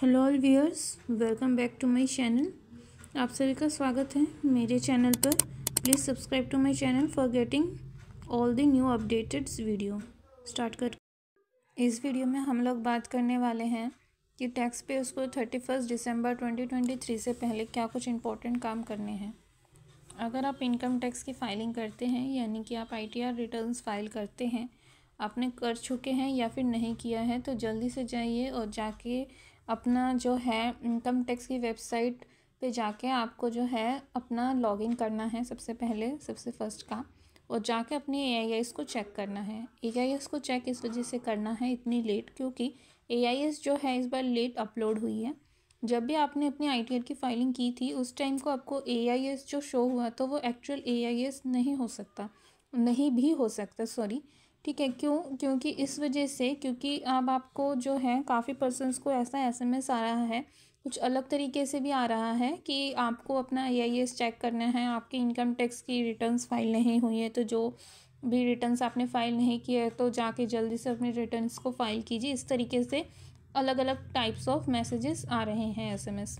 hello all viewers welcome back to my channel आप सभी का स्वागत है मेरे चैनल पर please subscribe to my channel for getting all the new updated video start कर इस वीडियो में हम लोग बात करने वाले हैं कि टैक्स पे उसको thirty first December twenty twenty three से पहले क्या कुछ इंपॉर्टेंट काम करने हैं अगर आप इनकम टैक्स की फाइलिंग करते हैं यानी कि आप आई टी आर फाइल करते हैं आपने कर चुके हैं या फिर नहीं किया है तो जल्दी से जाइए और जाके अपना जो है इनकम टैक्स की वेबसाइट पे जाके आपको जो है अपना लॉगिन करना है सबसे पहले सबसे फर्स्ट का और जाके अपने ए आई एस को चेक करना है ए आई एस को चेक इस वजह से करना है इतनी लेट क्योंकि ए आई एस जो है इस बार लेट अपलोड हुई है जब भी आपने अपनी आई टी आर की फाइलिंग की थी उस टाइम को आपको ए आई एस जो शो हुआ तो वो एक्चुअल ए आई एस नहीं हो सकता नहीं भी हो सकता सॉरी ठीक है क्यों क्योंकि इस वजह से क्योंकि अब आपको जो है काफ़ी पर्सनस को ऐसा एस एम एस आ रहा है कुछ अलग तरीके से भी आ रहा है कि आपको अपना आई एस चेक करना है आपकी इनकम टैक्स की रिटर्न्स फाइल नहीं हुई है तो जो भी रिटर्न्स आपने फ़ाइल नहीं किया है तो जाके जल्दी से अपने रिटर्न्स को फ़ाइल कीजिए इस तरीके से अलग अलग टाइप्स ऑफ मैसेजेस आ रहे हैं एसएमएस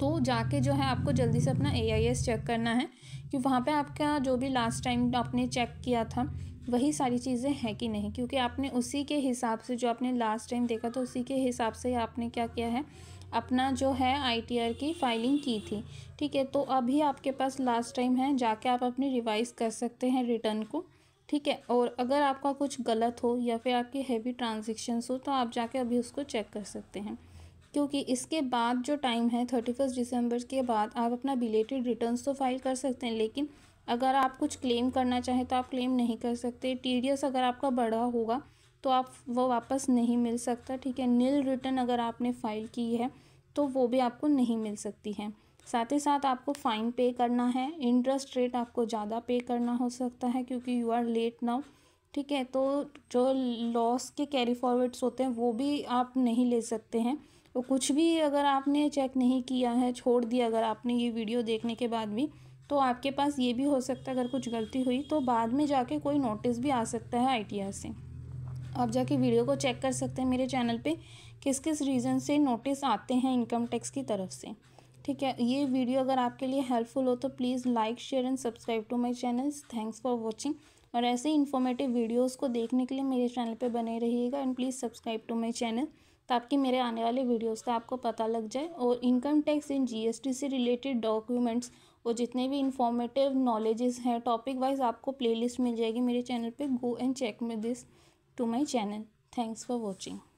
तो जाके जो है आपको जल्दी से अपना ए चेक करना है कि वहाँ पे आपका जो भी लास्ट टाइम आपने चेक किया था वही सारी चीज़ें हैं कि नहीं क्योंकि आपने उसी के हिसाब से जो आपने लास्ट टाइम देखा तो उसी के हिसाब से आपने क्या किया है अपना जो है आई की फाइलिंग की थी ठीक है तो अभी आपके पास लास्ट टाइम है जाके आप अपनी रिवाइज कर सकते हैं रिटर्न को ठीक है और अगर आपका कुछ गलत हो या फिर आपकी हैवी ट्रांजेक्शन्स हो तो आप जाके अभी उसको चेक कर सकते हैं क्योंकि इसके बाद जो टाइम है थर्टी फर्स्ट दिसंबर के बाद आप अपना बिलेटेड रिटर्न्स तो फाइल कर सकते हैं लेकिन अगर आप कुछ क्लेम करना चाहें तो आप क्लेम नहीं कर सकते टी अगर आपका बढ़ा होगा तो आप वो वापस नहीं मिल सकता ठीक है नील रिटर्न अगर आपने फाइल की है तो वो भी आपको नहीं मिल सकती है साथ ही साथ आपको फ़ाइन पे करना है इंटरेस्ट रेट आपको ज़्यादा पे करना हो सकता है क्योंकि यू आर लेट नाउ ठीक है तो जो लॉस के कैरी फॉरवर्ड्स होते हैं वो भी आप नहीं ले सकते हैं तो कुछ भी अगर आपने चेक नहीं किया है छोड़ दिया अगर आपने ये वीडियो देखने के बाद भी तो आपके पास ये भी हो सकता है अगर कुछ गलती हुई तो बाद में जाके कोई नोटिस भी आ सकता है आई से आप जाके वीडियो को चेक कर सकते हैं मेरे चैनल पे किस किस रीज़न से नोटिस आते हैं इनकम टैक्स की तरफ से ठीक है ये वीडियो अगर आपके लिए हेल्पफुल हो तो please like share and subscribe to my channel thanks for watching और ऐसे इन्फॉर्मेटिव वीडियोज़ को देखने के लिए मेरे चैनल पर बने रहिएगा and please subscribe to my channel ताकि मेरे आने वाले वीडियोस का आपको पता लग जाए और इनकम टैक्स इन जीएसटी से रिलेटेड डॉक्यूमेंट्स और जितने भी इंफॉर्मेटिव नॉलेजेस हैं टॉपिक वाइज आपको प्लेलिस्ट मिल जाएगी मेरे चैनल पे go and check may this to my channel thanks for watching